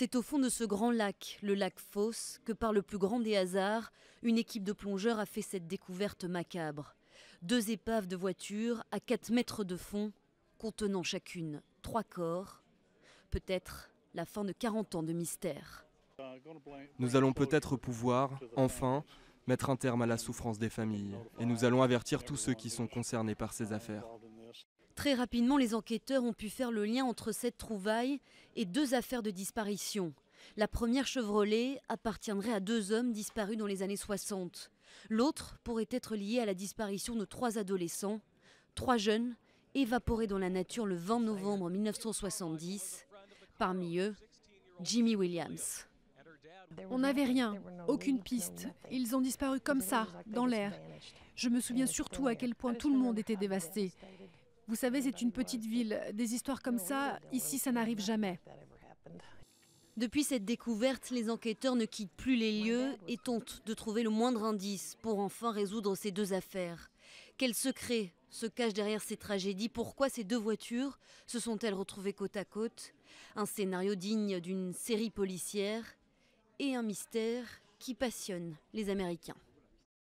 C'est au fond de ce grand lac, le lac Fosse, que par le plus grand des hasards, une équipe de plongeurs a fait cette découverte macabre. Deux épaves de voitures à 4 mètres de fond, contenant chacune trois corps, peut-être la fin de 40 ans de mystère. Nous allons peut-être pouvoir, enfin, mettre un terme à la souffrance des familles, et nous allons avertir tous ceux qui sont concernés par ces affaires. Très rapidement, les enquêteurs ont pu faire le lien entre cette trouvaille et deux affaires de disparition. La première Chevrolet appartiendrait à deux hommes disparus dans les années 60. L'autre pourrait être liée à la disparition de trois adolescents, trois jeunes, évaporés dans la nature le 20 novembre 1970. Parmi eux, Jimmy Williams. On n'avait rien, aucune piste. Ils ont disparu comme ça, dans l'air. Je me souviens surtout à quel point tout le monde était dévasté. Vous savez, c'est une petite ville. Des histoires comme ça, ici, ça n'arrive jamais. Depuis cette découverte, les enquêteurs ne quittent plus les lieux et tentent de trouver le moindre indice pour enfin résoudre ces deux affaires. Quel secret se cache derrière ces tragédies Pourquoi ces deux voitures se sont-elles retrouvées côte à côte Un scénario digne d'une série policière et un mystère qui passionne les Américains.